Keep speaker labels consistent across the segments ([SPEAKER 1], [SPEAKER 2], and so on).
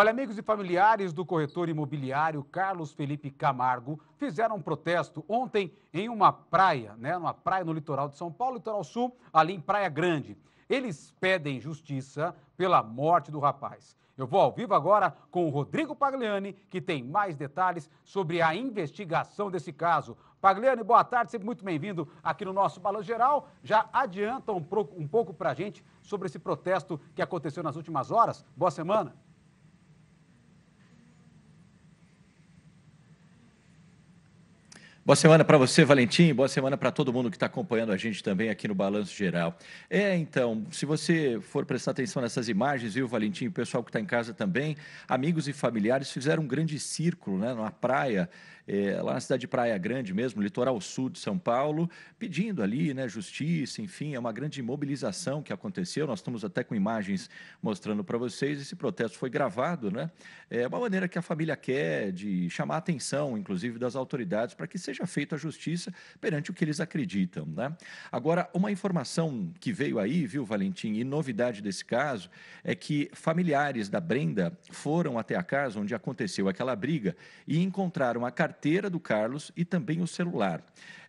[SPEAKER 1] Olha, amigos e familiares do corretor imobiliário Carlos Felipe Camargo fizeram um protesto ontem em uma praia, né, numa praia no litoral de São Paulo, litoral sul, ali em Praia Grande. Eles pedem justiça pela morte do rapaz. Eu vou ao vivo agora com o Rodrigo Pagliani, que tem mais detalhes sobre a investigação desse caso. Pagliani, boa tarde, sempre muito bem-vindo aqui no nosso Balanço Geral. Já adianta um, um pouco para a gente sobre esse protesto que aconteceu nas últimas horas. Boa semana.
[SPEAKER 2] Boa semana para você, Valentim. Boa semana para todo mundo que está acompanhando a gente também aqui no Balanço Geral. É, então, se você for prestar atenção nessas imagens, viu, Valentim, o pessoal que está em casa também, amigos e familiares fizeram um grande círculo né, na praia, é, lá na cidade de Praia Grande mesmo, litoral sul de São Paulo, pedindo ali né, justiça, enfim, é uma grande mobilização que aconteceu. Nós estamos até com imagens mostrando para vocês. Esse protesto foi gravado, né? É uma maneira que a família quer de chamar a atenção, inclusive, das autoridades para que seja seja feita a justiça perante o que eles acreditam. Né? Agora, uma informação que veio aí, viu, Valentim, e novidade desse caso, é que familiares da Brenda foram até a casa onde aconteceu aquela briga e encontraram a carteira do Carlos e também o celular.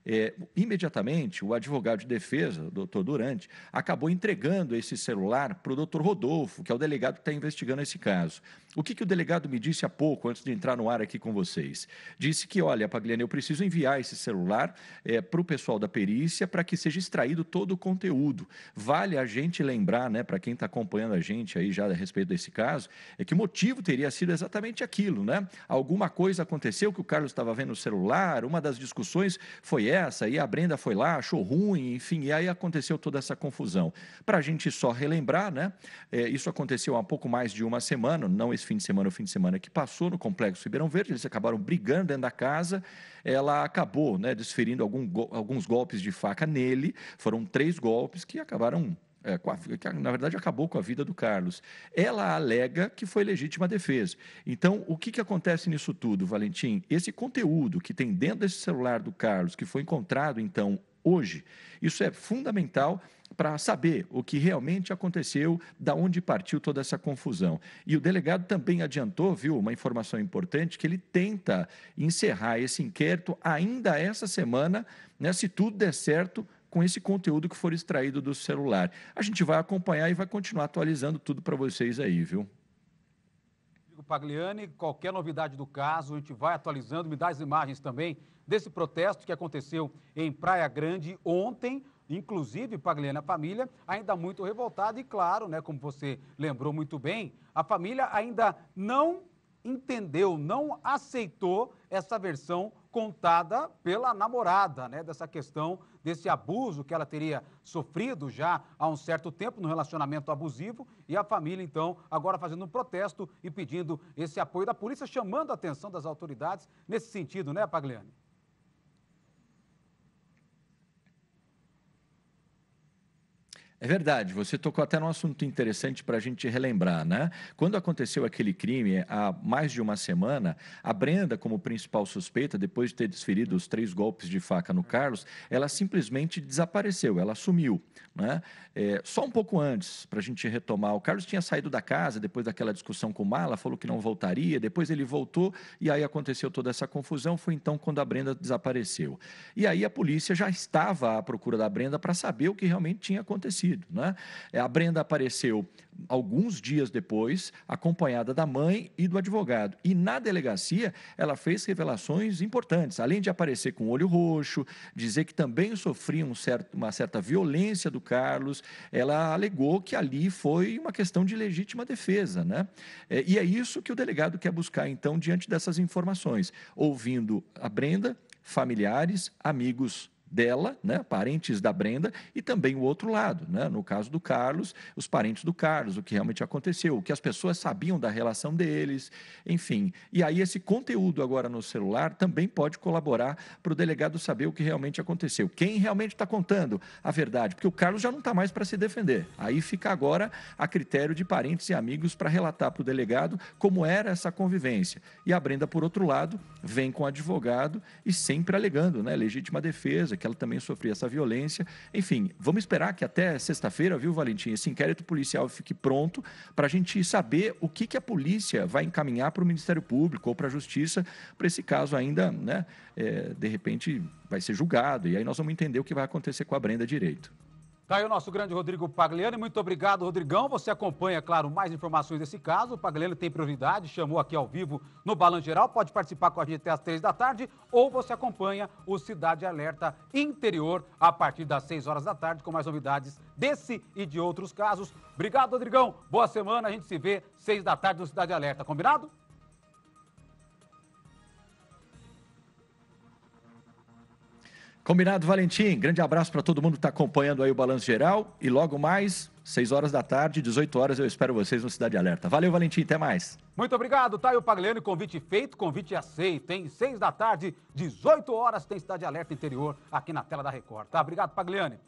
[SPEAKER 2] É, imediatamente, o advogado de defesa, o doutor Durante, acabou entregando esse celular para o doutor Rodolfo, que é o delegado que está investigando esse caso. O que, que o delegado me disse há pouco, antes de entrar no ar aqui com vocês? Disse que, olha, Pagliani, eu preciso enviar esse celular é, para o pessoal da perícia para que seja extraído todo o conteúdo. Vale a gente lembrar, né, para quem está acompanhando a gente aí já a respeito desse caso, é que o motivo teria sido exatamente aquilo, né? Alguma coisa aconteceu que o Carlos estava vendo o celular, uma das discussões foi essa, e a Brenda foi lá, achou ruim, enfim, e aí aconteceu toda essa confusão. Para a gente só relembrar, né? É, isso aconteceu há pouco mais de uma semana, não esse fim de semana, o fim de semana que passou no Complexo Ribeirão Verde, eles acabaram brigando dentro da casa, ela acabou né, desferindo algum, alguns golpes de faca nele, foram três golpes que acabaram é, que na verdade acabou com a vida do Carlos. Ela alega que foi legítima defesa. Então, o que, que acontece nisso tudo, Valentim? Esse conteúdo que tem dentro desse celular do Carlos, que foi encontrado, então, hoje, isso é fundamental para saber o que realmente aconteceu, da onde partiu toda essa confusão. E o delegado também adiantou, viu, uma informação importante que ele tenta encerrar esse inquérito ainda essa semana, né, se tudo der certo, com esse conteúdo que for extraído do celular. A gente vai acompanhar e vai continuar atualizando tudo para vocês aí, viu?
[SPEAKER 1] Pagliani, qualquer novidade do caso, a gente vai atualizando, me dá as imagens também desse protesto que aconteceu em Praia Grande ontem, inclusive Pagliani, a família ainda muito revoltada e claro, né, como você lembrou muito bem, a família ainda não entendeu, não aceitou essa versão contada pela namorada, né, dessa questão desse abuso que ela teria sofrido já há um certo tempo no relacionamento abusivo e a família então agora fazendo um protesto e pedindo esse apoio da polícia, chamando a atenção das autoridades nesse sentido, né, Pagliani?
[SPEAKER 2] É verdade, você tocou até num assunto interessante para a gente relembrar, né? Quando aconteceu aquele crime, há mais de uma semana, a Brenda, como principal suspeita, depois de ter desferido os três golpes de faca no Carlos, ela simplesmente desapareceu, ela sumiu, né? É, só um pouco antes, para a gente retomar, o Carlos tinha saído da casa depois daquela discussão com o Mala, falou que não voltaria, depois ele voltou e aí aconteceu toda essa confusão, foi então quando a Brenda desapareceu. E aí a polícia já estava à procura da Brenda para saber o que realmente tinha acontecido acontecido. Né? É, a Brenda apareceu alguns dias depois, acompanhada da mãe e do advogado. E na delegacia, ela fez revelações importantes, além de aparecer com o olho roxo, dizer que também sofria um certo, uma certa violência do Carlos, ela alegou que ali foi uma questão de legítima defesa. Né? É, e é isso que o delegado quer buscar, então, diante dessas informações, ouvindo a Brenda, familiares, amigos dela, né, parentes da Brenda, e também o outro lado, né, no caso do Carlos, os parentes do Carlos, o que realmente aconteceu, o que as pessoas sabiam da relação deles, enfim. E aí esse conteúdo agora no celular também pode colaborar para o delegado saber o que realmente aconteceu, quem realmente está contando a verdade, porque o Carlos já não está mais para se defender. Aí fica agora a critério de parentes e amigos para relatar para o delegado como era essa convivência. E a Brenda, por outro lado, vem com o advogado e sempre alegando, né, legítima defesa que ela também sofria essa violência. Enfim, vamos esperar que até sexta-feira, viu, Valentim, esse inquérito policial fique pronto para a gente saber o que, que a polícia vai encaminhar para o Ministério Público ou para a Justiça para esse caso ainda, né? É, de repente vai ser julgado e aí nós vamos entender o que vai acontecer com a Brenda direito.
[SPEAKER 1] Tá aí o nosso grande Rodrigo Pagliani. Muito obrigado, Rodrigão. Você acompanha, claro, mais informações desse caso. O Pagliani tem prioridade, chamou aqui ao vivo no Balanço Geral. Pode participar com a gente até às três da tarde. Ou você acompanha o Cidade Alerta Interior a partir das seis horas da tarde, com mais novidades desse e de outros casos. Obrigado, Rodrigão. Boa semana. A gente se vê seis da tarde no Cidade Alerta. Combinado?
[SPEAKER 2] Combinado, Valentim. Grande abraço para todo mundo que está acompanhando aí o Balanço Geral. E logo mais, 6 horas da tarde, 18 horas, eu espero vocês no Cidade Alerta. Valeu, Valentim. Até mais.
[SPEAKER 1] Muito obrigado, Taio Pagliani. Convite feito, convite aceito, hein? 6 da tarde, 18 horas, tem Cidade Alerta Interior aqui na tela da Record, tá? Obrigado, Pagliani.